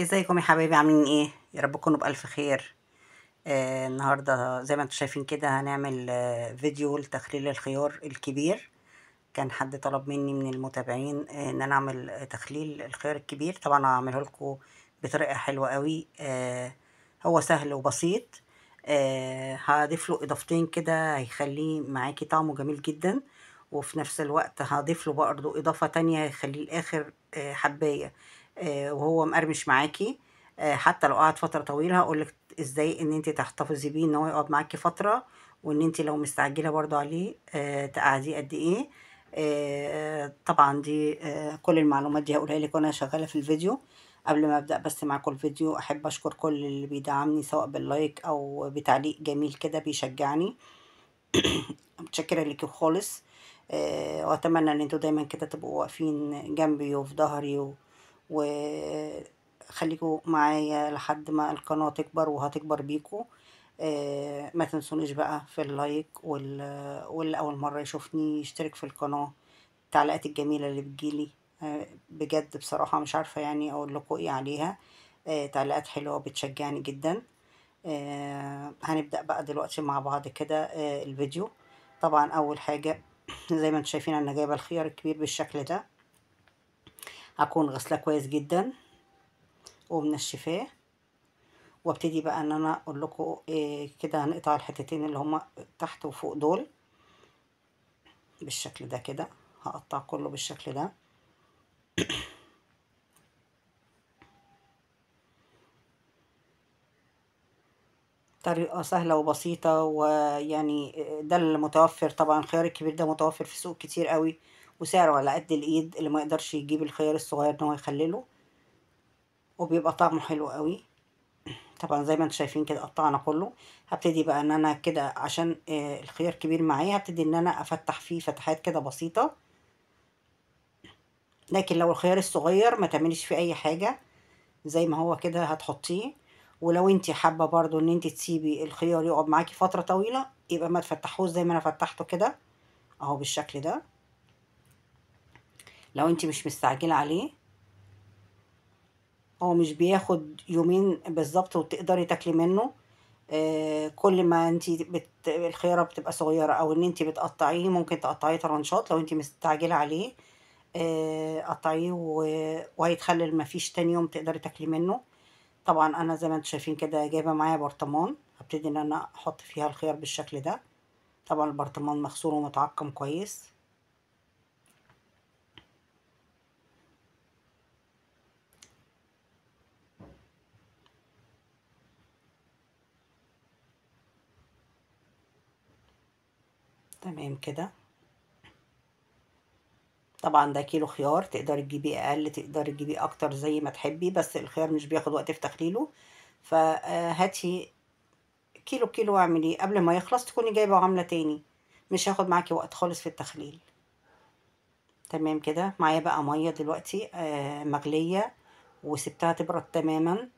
ازيكم يا حبايبي عاملين ايه يا رب تكونوا بالف خير آه النهارده زي ما انتم شايفين كده هنعمل آه فيديو لتخليل الخيار الكبير كان حد طلب مني من المتابعين آه ان انا اعمل تخليل الخيار الكبير طبعا هعمله لكم بطريقه حلوه قوي آه هو سهل وبسيط آه هضيف له اضافتين كده هيخليه معاكي طعمه جميل جدا وفي نفس الوقت هضيف له برضه اضافه تانية هيخليه الاخر آه حبايه آه، وهو مقرمش معاكي آه، حتى لو قعد فتره طويله هقولك ازاي ان انت تحتفظي بيه ان هو يقعد معاكي فتره وان انت لو مستعجله برضو عليه آه، تقعديه قد ايه طبعا دي كل المعلومات دي هقولها لك وانا شغاله في الفيديو قبل ما ابدا بس معاكم الفيديو احب اشكر كل اللي بيدعمني سواء باللايك او بتعليق جميل كده بيشجعني متشكره ليكي خالص واتمنى ان انتوا دايما كده تبقوا واقفين جنبي وفي ظهري و... وخليكوا معايا لحد ما القناة تكبر وهتكبر بيكوا آه، ما تنسونيش بقى في اللايك واللي أول مرة يشوفني يشترك في القناة التعليقات الجميلة اللي بتجيلي آه، بجد بصراحة مش عارفة يعني أقول لكم إيه عليها آه، تعليقات حلوة بتشجعني جدا هنبدأ بقى دلوقتي مع بعض كده الفيديو طبعا أول حاجة زي ما انتم شايفين أنا جايبة الخيار الكبير بالشكل ده اكون غسلاه كويس جدا ومنشفاه وابتدي بقى ان انا اقول لكم إيه كده هنقطع الحتتين اللي هما تحت وفوق دول بالشكل ده كده هقطع كله بالشكل ده طريقة سهلة وبسيطة ويعني ده المتوفر طبعا الخيار الكبير ده متوفر في سوق كتير قوي وسعره على قد الايد اللي ما يقدرش يجيب الخيار الصغير ان هو يخلله وبيبقى طعمه حلو قوي طبعا زي ما انتم شايفين كده قطعنا كله هبتدي بقى ان انا كده عشان آه، الخيار كبير معايا هبتدي ان انا افتح فيه فتحات كده بسيطه لكن لو الخيار الصغير ما تعمليش فيه اي حاجه زي ما هو كده هتحطيه ولو انت حابه برضو ان انت تسيبي الخيار يقعد معاكي فتره طويله يبقى ما تفتحوه زي ما انا فتحته كده اهو بالشكل ده لو انت مش مستعجلة عليه هو مش بياخد يومين بالظبط وتقدري تاكلي منه آه، كل ما انت بت... الخيارة بتبقى صغيرة او ان انت بتقطعيه ممكن تقطعيه طرنشات لو انت مستعجلة عليه آه، قطعيه و... وهيتخلل مفيش تاني يوم تقدري تاكلي منه طبعا انا زي ما انتم شايفين كده جايبة معايا برطمان هبتدي ان انا احط فيها الخيار بالشكل ده طبعا البرطمان مغسول ومتعقم كويس تمام كده طبعا ده كيلو خيار تقدري تجيبيه اقل تقدري تجيبيه اكتر زي ما تحبي بس الخيار مش بياخد وقت في تخليله فهاتي آه، كيلو كيلو اعملي قبل ما يخلص تكوني جايبه وعامله تاني مش هاخد معاكي وقت خالص في التخليل تمام كده معايا بقى ميه دلوقتي آه، مغليه وسبتها تبرد تماما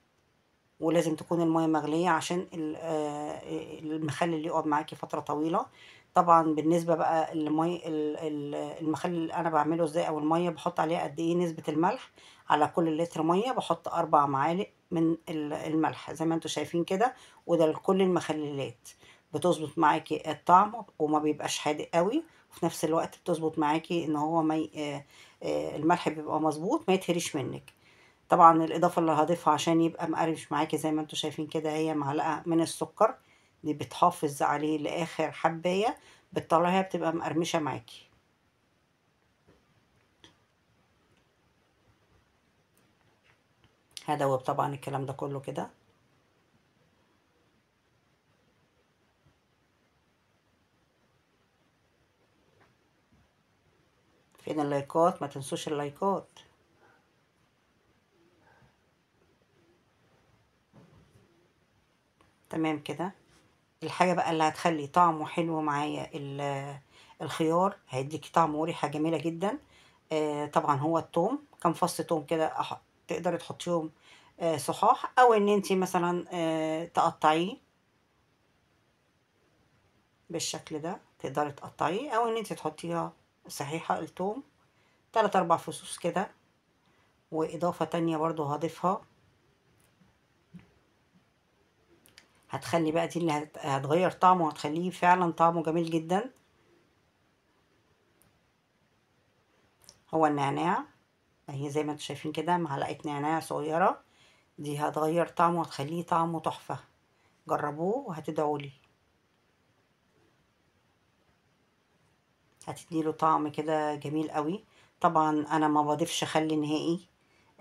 ولازم تكون المية مغلية عشان آه، المخلل اللي يقعد معاكي فترة طويلة طبعا بالنسبة بقى للمي المخلل اللي انا بعمله ازاي او المية بحط عليها قد ايه نسبة الملح على كل لتر مية بحط اربع معالق من الملح زي ما انتوا شايفين كده وده لكل المخللات بتظبط معاكي الطعم وما بيبقاش حادق قوي وفي نفس الوقت بتظبط معاكي ان هو مي آه، آه، الملح بيبقى مظبوط ما يتهريش منك طبعا الاضافه اللي هضيفها عشان يبقى مقرمش معاكي زي ما انتم شايفين كده هي معلقه من السكر دي بتحافظ عليه لاخر حبايه بتطلعيها بتبقى مقرمشه معاكي هدوب طبعا الكلام ده كله كده فين اللايكات ما تنسوش اللايكات تمام كده الحاجة بقى اللي هتخلي طعمه حلو معايا الخيار هيديكي طعم وريحة جميلة جدا آه، طبعا هو الثوم كام فص ثوم كده تقدري تحطيهم آه، صحاح او ان انت مثلا آه، تقطعيه بالشكل ده تقدري تقطعيه او ان انت تحطيها صحيحة الثوم تلات اربع فصوص كده واضافة تانية برضو هضيفها هتخلي بقى دي اللي هتغير طعمه هتخليه فعلا طعمه جميل جدا هو النعناع اهي يعني زي ما انتم شايفين كده معلقه نعناع صغيره دي هتغير طعمه هتخليه طعمه تحفه جربوه وهتدعوا لي هتديله طعم كده جميل قوي طبعا انا ما بضيفش خل نهائي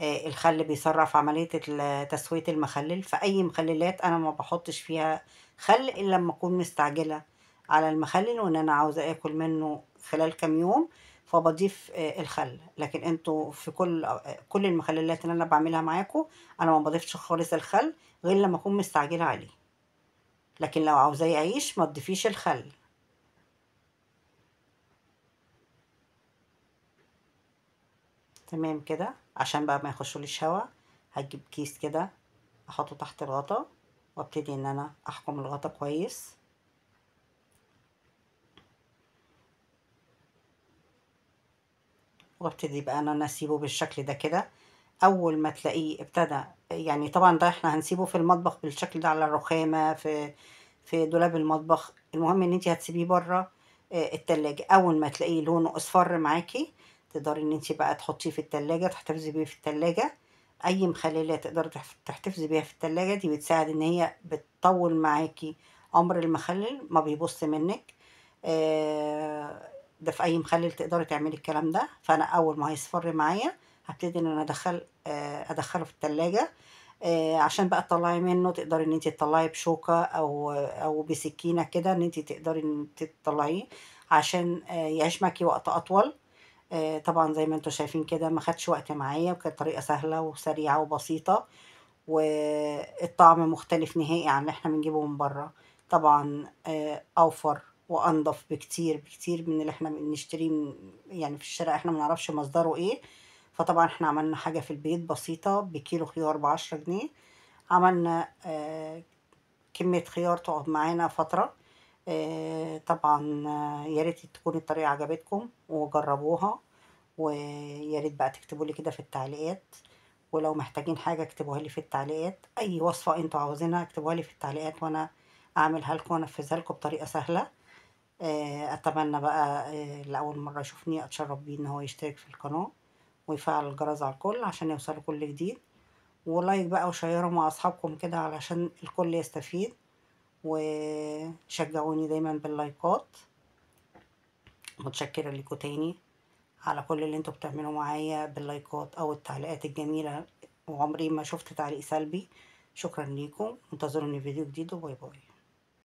آه، الخل بيسرع في عملية تسوية المخلل فأي مخللات أنا ما بحطش فيها خل إلا لما أكون مستعجلة على المخلل وإن أنا عاوزة آكل منه خلال كام يوم فبضيف آه، الخل لكن انتوا في كل آه، كل المخللات اللي انا بعملها معاكوا انا ما بضيفش خالص الخل غير لما اكون مستعجله عليه لكن لو عاوزاه يعيش ما تضيفيش الخل تمام كده عشان بقى ما يخشوليش هوا هجيب كيس كده احطه تحت الغطا وابتدي ان انا احكم الغطا كويس وابتدي بقى ان انا اسيبه بالشكل ده كده اول ما تلاقيه ابتدى يعني طبعا ده احنا هنسيبه في المطبخ بالشكل ده على الرخامه في في دولاب المطبخ المهم ان انت هتسيبيه بره آه، التلاجة اول ما تلاقيه لونه اصفر معاكي تقدري ان انت بقى تحطيه في التلاجة تحتفظي بيه في التلاجة اي مخللة تقدري تحتفظي بيها في التلاجة دي بتساعد ان هي بتطول معاكي عمر المخلل ما بيبص منك آه، ده في اي مخلل تقدري تعملي الكلام ده فانا اول ما هيصفر معايا هبتدي ان انا ادخل آه، ادخله في التلاجة آه، عشان بقى تطلعي منه تقدري ان انت تطلعي بشوكة او او بسكينة كده ان انت تقدري ان انت تطلعيه عشان يعيش معاكي وقت اطول آه، طبعا زي ما انتم شايفين كده ما خدش وقت معايا وكانت طريقه سهله وسريعه وبسيطه والطعم مختلف نهائي عن اللي احنا بنجيبه من بره طبعا آه، اوفر وانضف بكتير بكتير من اللي احنا بنشتريه يعني في الشارع احنا منعرفش مصدره ايه فطبعا احنا عملنا حاجة في البيت بسيطة بكيلو خيار بعشرة جنيه عملنا آه، كمية خيار تقعد معانا فترة آه، طبعا آه، يا ريت تكون الطريقه عجبتكم وجربوها ويا ريت بقى تكتبوا لي كده في التعليقات ولو محتاجين حاجه اكتبوها لي في التعليقات اي وصفه انتوا عاوزينها اكتبوها لي في التعليقات وانا اعملها لكم وانفذها لكم بطريقه سهله آه، اتمنى بقى لاول مره يشوفني اتشرف بيه ان هو يشترك في القناه ويفعل الجرس على الكل عشان يوصل كل جديد ولايك بقى وشيره مع اصحابكم كده علشان الكل يستفيد وتشجعوني دايما باللايكات متشكرة لكم تاني على كل اللي انتوا بتعملوا معايا باللايكات او التعليقات الجميلة وعمري ما شفت تعليق سلبي شكرا ليكم انتظروني فيديو جديد وباي باي